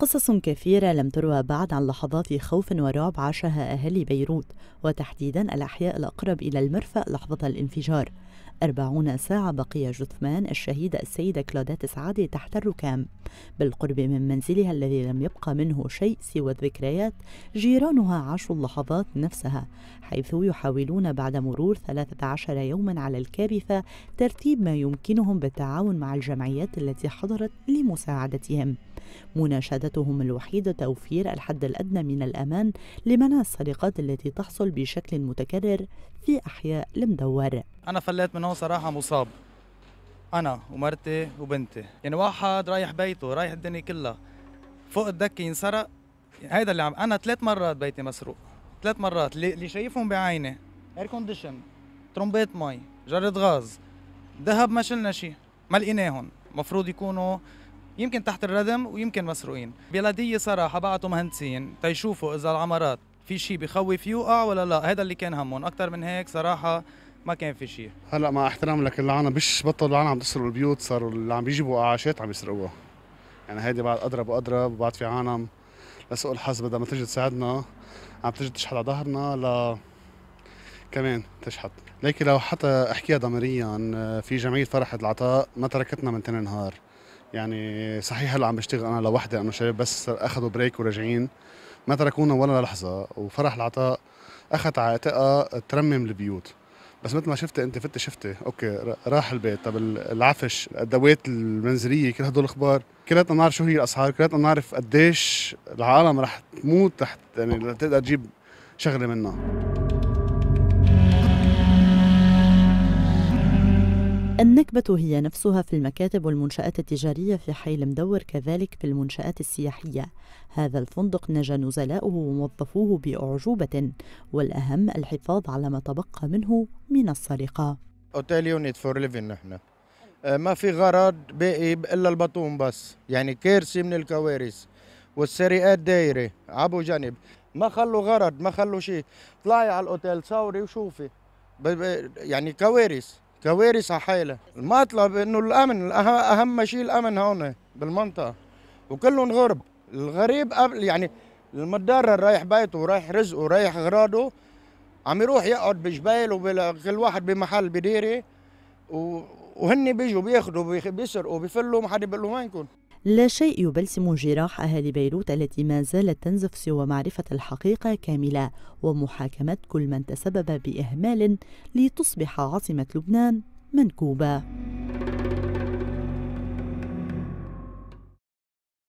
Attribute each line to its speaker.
Speaker 1: قصص كثيرة لم تروى بعد عن لحظات خوف ورعب عاشها أهالي بيروت وتحديدا الأحياء الأقرب إلى المرفأ لحظة الانفجار أربعون ساعة بقي جثمان الشهيدة السيدة كلودات سعادي تحت الركام بالقرب من منزلها الذي لم يبقى منه شيء سوى الذكريات جيرانها عاشوا اللحظات نفسها حيث يحاولون بعد مرور 13 يوما على الكارثة ترتيب ما يمكنهم بالتعاون مع الجمعيات التي حضرت لمساعدتهم مناشدتهم الوحيدة توفير الحد الأدنى من الأمان لمنع السرقات التي تحصل بشكل متكرر في أحياء المدور
Speaker 2: أنا فليت من هون صراحة مصاب أنا ومرتي وبنتي يعني واحد رايح بيته رايح الدنيا كلها فوق الدكة ينسرق هيدا اللي عم أنا ثلاث مرات بيتي مسروق ثلاث مرات اللي شايفهم بعيني اير كونديشن ترومبيت مي جرة غاز ذهب ما شلنا شيء ما لقيناهم المفروض يكونوا يمكن تحت الردم ويمكن مسروقين بلديه صراحه بعتوا مهندسين تيشوفوا اذا العمارات في شيء بخوف يوقع ولا لا هذا اللي كان همهم اكثر من هيك صراحه ما كان في شيء
Speaker 3: هلا مع احترام لك العالم مش بطلوا العالم عم تسرقوا البيوت صاروا اللي عم بيجيبوا اعاشات عم يسرقوها يعني هيدي بعد اضرب واضرب وبعد في عالم لسوء الحظ بدها ما تيجي تساعدنا عم تيجي تشحط على ظهرنا ل كمان تشحط لكن لو حتى احكيها ضميريا آه، في جمعيه فرحة العطاء ما تركتنا من تاني نهار يعني صحيح هلا عم بشتغل انا لوحدي انه شباب بس اخذوا بريك وراجعين ما تركونا ولا لحظه وفرح العطاء اخذت على عاتقها ترمم البيوت بس مثل ما شفت انت فت شفتي اوكي راح البيت طب العفش الادوات المنزليه كل هدول الاخبار كلياتنا بنعرف شو هي الاسعار كلياتنا بنعرف قديش العالم رح تموت تحت يعني تقدر تجيب شغله منها
Speaker 1: النكبة هي نفسها في المكاتب والمنشآت التجارية في حي المدور كذلك في المنشآت السياحية هذا الفندق نجا نزلاؤه وموظفوه بأعجوبة والأهم الحفاظ على ما تبقى منه من السرقة
Speaker 4: أوتيل يونيت فور ليفين نحن آه، ما في غرض باقي إلا البطون بس يعني كارثة من الكوارث والسرقات دايرة عبو جنب ما خلوا غرض ما خلوا شيء طلعي على الأوتيل صوري وشوفي يعني كوارث كوارث حاله المطلب انه الامن اهم شيء الامن هون بالمنطقه وكلهم غرب الغريب قبل يعني المتضرر رايح بيته ورايح رزقه ورايح اغراضه عم يروح يقعد بجبال وكل واحد بمحل بديري وهن بيجوا بياخذوا بيسرقوا بيفلوا ما حدا بيقول له وينكم
Speaker 1: لا شيء يبلسم جراح أهالي بيروت التي ما زالت تنزف سوى معرفة الحقيقة كاملة ومحاكمة كل من تسبب بإهمال لتصبح عاصمة لبنان منكوبة